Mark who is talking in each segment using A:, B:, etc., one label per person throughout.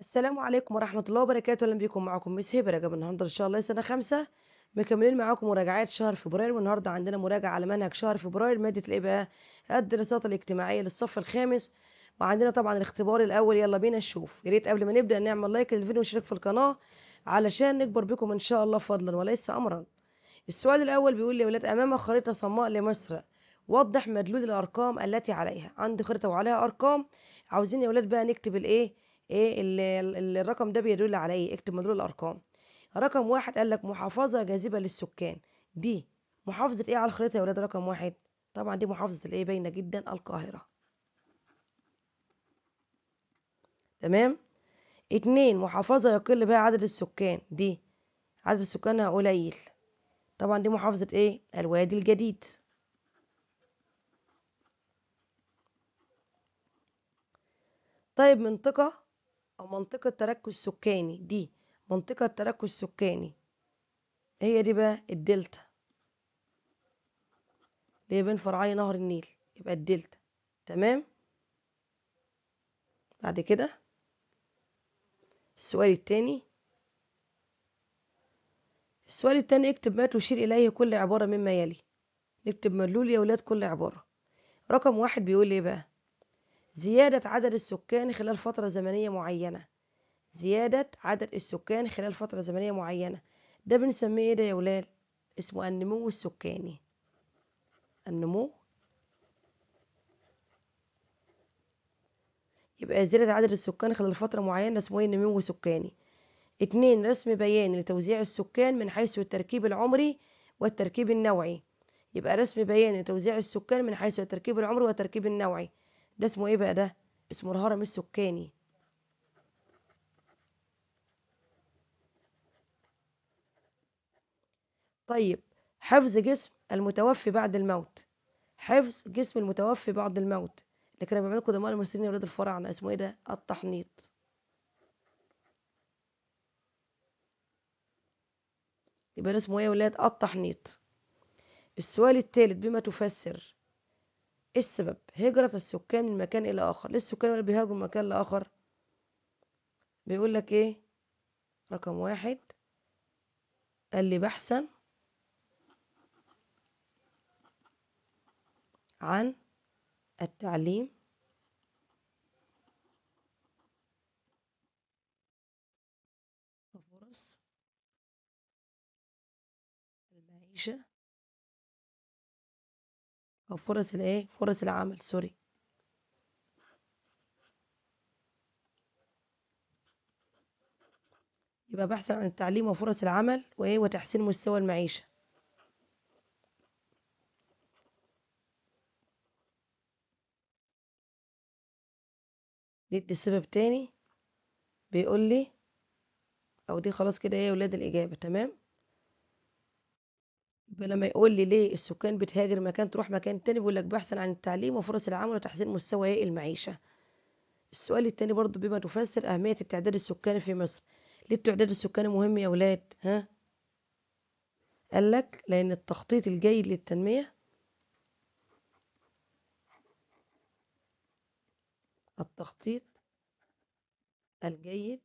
A: السلام عليكم ورحمة الله وبركاته أهلا بيكم معاكم ميس هبة رجب النهاردة إن شاء الله سنة خمسة مكملين معاكم مراجعات شهر فبراير والنهاردة عندنا مراجعة على منهج شهر فبراير مادة الإيه بقى الدراسات الاجتماعية للصف الخامس وعندنا طبعا الاختبار الأول يلا بينا نشوف يا ريت قبل ما نبدأ نعمل لايك للفيديو ونشترك في القناة علشان نكبر بكم إن شاء الله فضلا وليس أمرا السؤال الأول بيقول لي ولاد أمام خريطة صماء لمصر وضح مدلول الأرقام التي عليها عندي خريطة وعليها أرقام عاوزين يا ولاد بقى نكتب الإيه ايه اللي الرقم ده بيدل على ايه اكتب مدلول الارقام رقم واحد قال لك محافظه جاذبه للسكان دي محافظه ايه على الخريطه يا ولاد رقم واحد طبعا دي محافظه الايه باينه جدا القاهره تمام اتنين محافظه يقل بها عدد السكان دي عدد سكانها قليل طبعا دي محافظه ايه الوادي الجديد طيب منطقة أو منطقة تركز سكاني دي منطقة تركز سكاني هي دي بقى الدلتا اللي بين فرعي نهر النيل يبقى الدلتا تمام بعد كده السؤال التاني السؤال التاني اكتب ما تشير إليه كل عبارة مما يلي نكتب مدلول يا ولاد كل عبارة رقم واحد بيقول ايه بقى زيادة عدد السكان خلال فترة زمنية معينة زيادة عدد السكان خلال فترة زمنية معينة ده بنسميه ايه ده يا ولاد اسمه النمو السكاني النمو يبقى زيادة عدد السكان خلال فترة معينة اسمه ايه النمو السكاني اتنين رسم بيان لتوزيع السكان من حيث التركيب العمري والتركيب النوعي يبقى رسم بيان لتوزيع السكان من حيث التركيب العمري والتركيب النوعي ده اسمه ايه بقى ده اسمه الهرم السكاني طيب حفظ جسم المتوفي بعد الموت حفظ جسم المتوفي بعد الموت اللي كانوا بيعملوا قدماء المصريين ولاد الفراعنة اسمه ايه ده التحنيط يبقى اسمه ايه يا ولاد التحنيط السؤال الثالث بما تفسر السبب هجرة السكان من مكان إلى آخر ليه السكان اللي بيهاجروا من مكان لآخر بيقول لك إيه رقم واحد قال لي بحثا عن التعليم أو فرص الإيه فرص العمل سوري يبقى بحثا عن التعليم وفرص العمل وإيه وتحسين مستوى المعيشة ندي سبب تاني بيقول لي أو دي خلاص كده إيه ولاد الإجابة تمام لما يقول لي ليه السكان بتهاجر مكان تروح مكان تاني بيقول لك بحثا عن التعليم وفرص العمل وتحسين مستوى المعيشة السؤال التاني برضو بما تفسر أهمية التعداد السكاني في مصر ليه التعداد السكاني مهم يا ولاد ها قال لك لأن التخطيط الجيد للتنمية التخطيط الجيد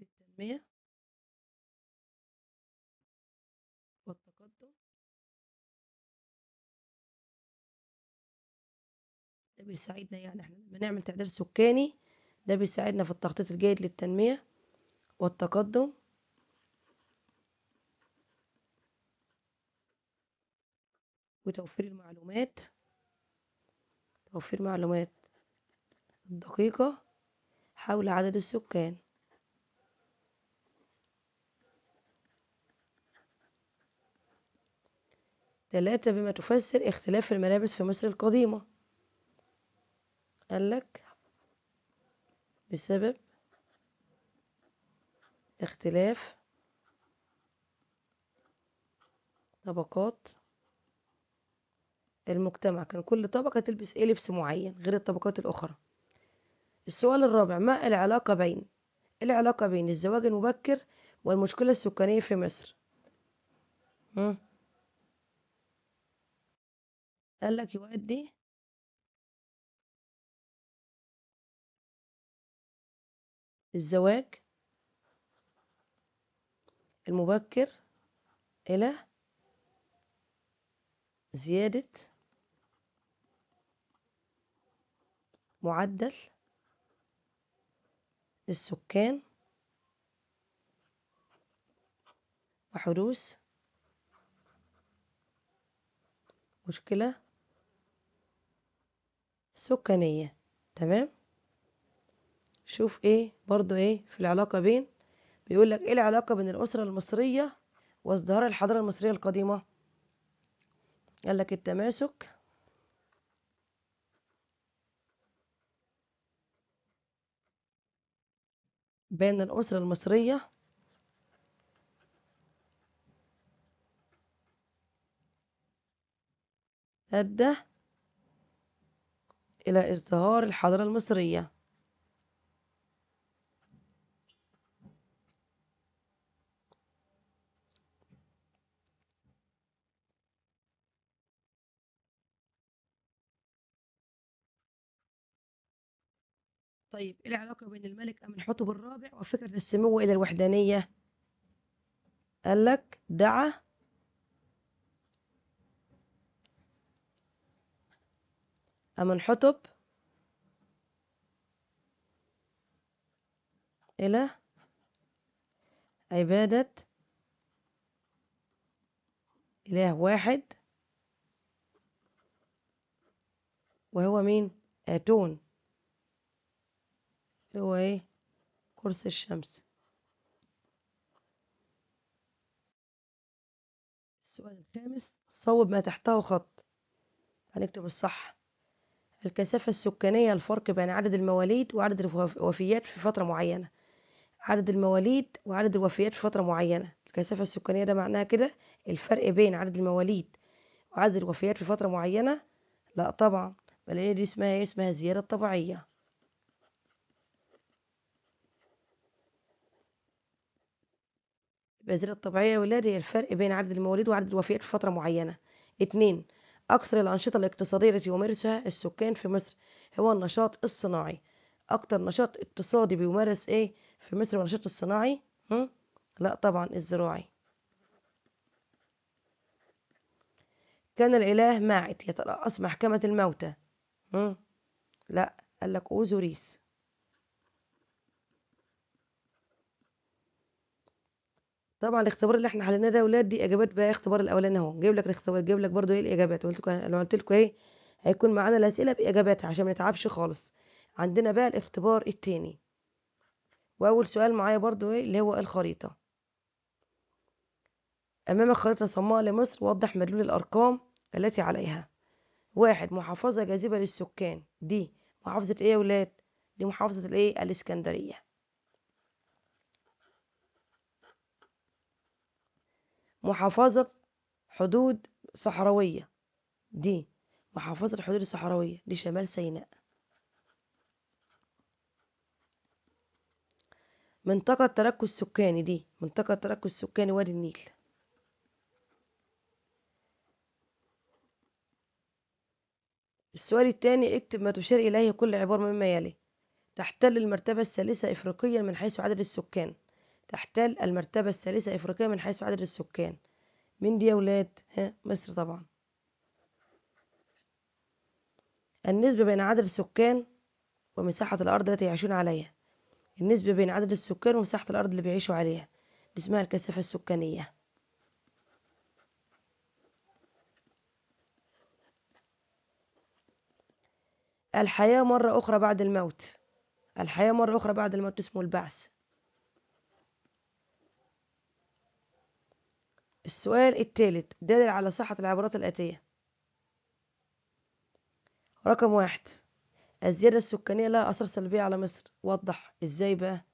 A: للتنمية بيساعدنا يعني احنا لما نعمل تعديل سكاني ده بيساعدنا في التخطيط الجيد للتنمية والتقدم وتوفير المعلومات توفير معلومات دقيقة حول عدد السكان ثلاثة بما تفسر اختلاف الملابس في مصر القديمة قالك بسبب اختلاف طبقات المجتمع كان كل طبقة تلبس ايه لبس معين غير الطبقات الأخرى السؤال الرابع ما العلاقة بين إيه العلاقة بين الزواج المبكر والمشكلة السكانية في مصر قال لك يؤدي الزواج المبكر إلى زيادة معدل السكان وحدوث مشكلة سكانية تمام شوف ايه برضو ايه في العلاقة بين بيقول لك ايه العلاقة بين الأسرة المصرية وازدهار الحضارة المصرية القديمة قال لك التماسك بين الأسرة المصرية أدى إلى ازدهار الحضارة المصرية طيب ايه العلاقة بين الملك أمن حطب الرابع وفكرة السمو إلى الوحدانية قال لك دعا أمن حطب إلى عبادة إله واحد وهو مين؟ آتون اللي هو ايه قرص الشمس السؤال الخامس صوب ما تحته خط هنكتب الصح الكثافة السكانية الفرق بين عدد المواليد وعدد الوفيات في فترة معينة عدد المواليد وعدد الوفيات في فترة معينة الكثافة السكانية ده معناها كده الفرق بين عدد المواليد وعدد الوفيات في فترة معينة لا طبعا بل دي اسمها إيه؟ اسمها زيادة طبيعية بالزيادة الطبيعية واللادي الفرق بين عدد المواليد وعدد الوفيات في فترة معينة اتنين أكثر الأنشطة الاقتصادية التي يمارسها السكان في مصر هو النشاط الصناعي أكتر نشاط اقتصادي بيمارس إيه في مصر هو النشاط الصناعي هم؟ لا طبعا الزراعي كان الإله ماعت يترأس محكمة الموتى هم؟ لا قال لك أوزوريس طبعا الاختبار اللي احنا حليناه ده يا ولاد دي اجابات بقى اختبار الاولاني اهو جايب لك الاختبار جايب لك برده ايه الاجابات قلت لكم انا قلت لكم ايه هيكون معانا الاسئله باجاباتها عشان ما نتعبش خالص عندنا بقى الاختبار التاني واول سؤال معايا برده ايه اللي هو إيه الخريطه امامك خريطه صماء لمصر وضح مدلول الارقام التي عليها واحد محافظه جاذبه للسكان دي محافظه ايه يا ولاد دي محافظه الايه الاسكندريه محافظة حدود صحراوية دي محافظة الحدود الصحراوية لشمال سيناء منطقة تركز سكاني دي منطقة تركز سكاني وادي النيل السؤال الثاني اكتب ما تشير إليه كل عبارة مما يلي تحتل المرتبة الثالثة إفريقيا من حيث عدد السكان تحتل المرتبة الثالثة إفريقيا من حيث عدد السكان من دي يا ولاد؟ ها مصر طبعا النسبة بين عدد السكان ومساحة الأرض التي يعيشون عليها النسبة بين عدد السكان ومساحة الأرض اللي بيعيشوا عليها دي اسمها الكثافة السكانية الحياة مرة أخرى بعد الموت الحياة مرة أخرى بعد الموت اسمه البعث السؤال الثالث دال على صحة العبارات الآتية رقم واحد الزيادة السكانية لها أثر سلبية على مصر وضح إزاي بقى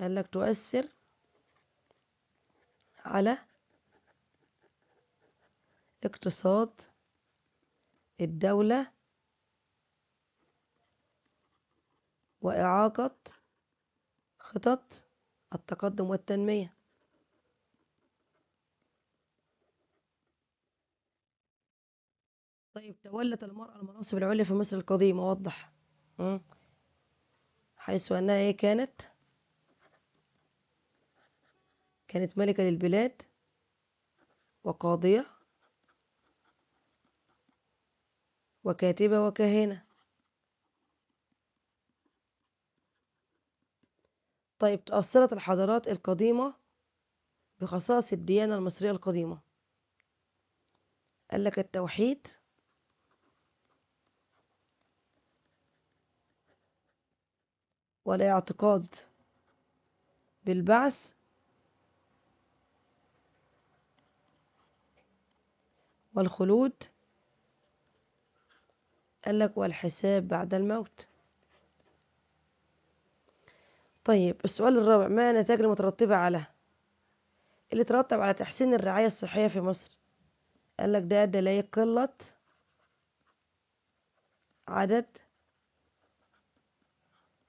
A: قال لك تؤثر على اقتصاد الدولة وإعاقة خطط التقدم والتنمية طيب تولت المرأة المناصب العليا في مصر القديمة وضح حيث أنها إيه كانت كانت ملكة للبلاد وقاضية وكاتبة وكاهنة طيب تأثرت الحضارات القديمة بخصائص الديانة المصرية القديمة قال لك التوحيد ولا اعتقاد بالبعث والخلود قال لك والحساب بعد الموت طيب السؤال الرابع ما نتاج المترتبة على اللي ترتب على تحسين الرعاية الصحية في مصر قال لك ده أدى قلة عدد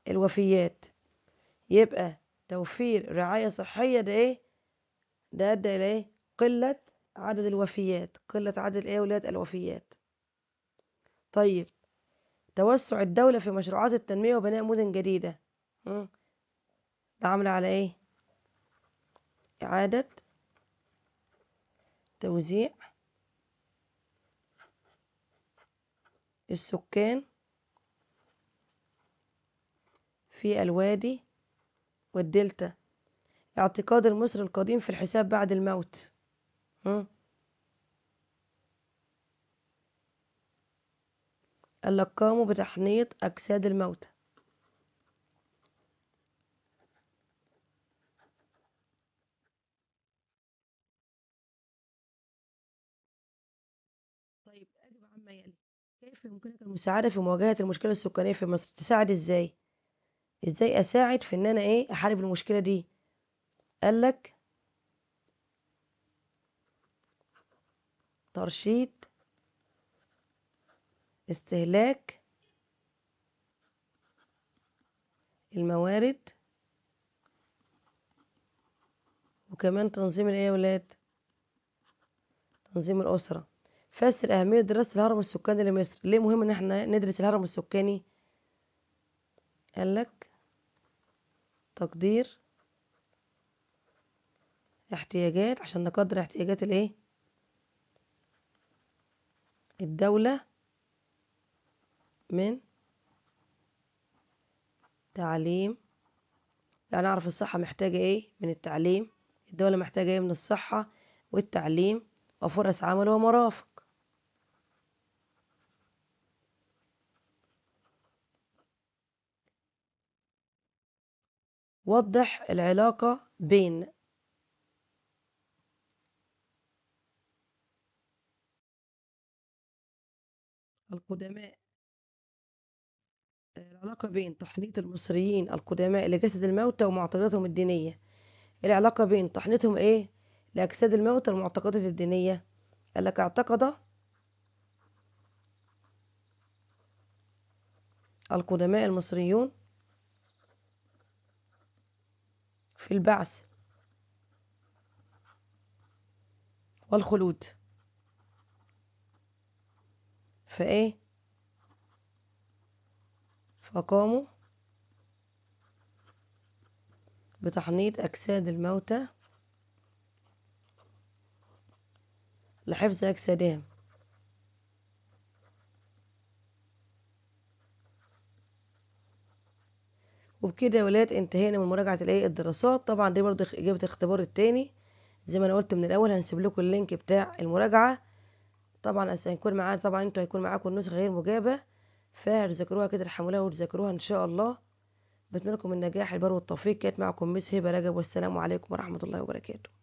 A: الوفيات يبقى توفير رعاية صحية ده ايه ده ادى الى ايه قلة عدد الوفيات قلة عدد ايه ولاد الوفيات طيب توسع الدولة في مشروعات التنمية وبناء مدن جديدة ده عامل على ايه إعادة توزيع السكان في الوادي والدلتا اعتقاد المصري القديم في الحساب بعد الموت م? اللي قاموا بتحنيط أجساد الموتى طيب أجب عما يلي كيف يمكنك المساعدة في مواجهة المشكلة السكانية في مصر تساعد إزاي؟ ازاي اساعد في ان انا ايه احارب المشكله دي قال لك ترشيد استهلاك الموارد وكمان تنظيم الايه يا ولاد تنظيم الاسره فسر اهميه دراسه الهرم السكاني لمصر ليه مهم ان احنا ندرس الهرم السكاني قالك تقدير احتياجات عشان نقدر احتياجات الايه الدولة من تعليم يعني أعرف الصحة محتاجة إيه من التعليم الدولة محتاجة إيه من الصحة والتعليم وفرص عمل ومرافق وضح العلاقة بين القدماء العلاقة بين تحنيط المصريين القدماء لجسد الموتى ومعتقداتهم الدينية العلاقة بين تحنيطهم ايه لأجساد الموتى والمعتقدات الدينية قال لك اعتقد القدماء المصريون في البعث والخلود فايه فقاموا بتحنيط أجساد الموتى لحفظ أجسادهم وبكده يا ولاد انتهينا من مراجعة الايه الدراسات طبعا دي برده اجابة الاختبار التاني زي ما انا قلت من الاول هنسيب لكم اللينك بتاع المراجعة طبعا هيكون معانا طبعا انتوا هيكون معاكم النسخة غير مجابة فهتذاكروها كده تحملوها وتذاكروها ان شاء الله بتمنى لكم النجاح البر والتوفيق كانت معكم مس هبه رجب والسلام عليكم ورحمه الله وبركاته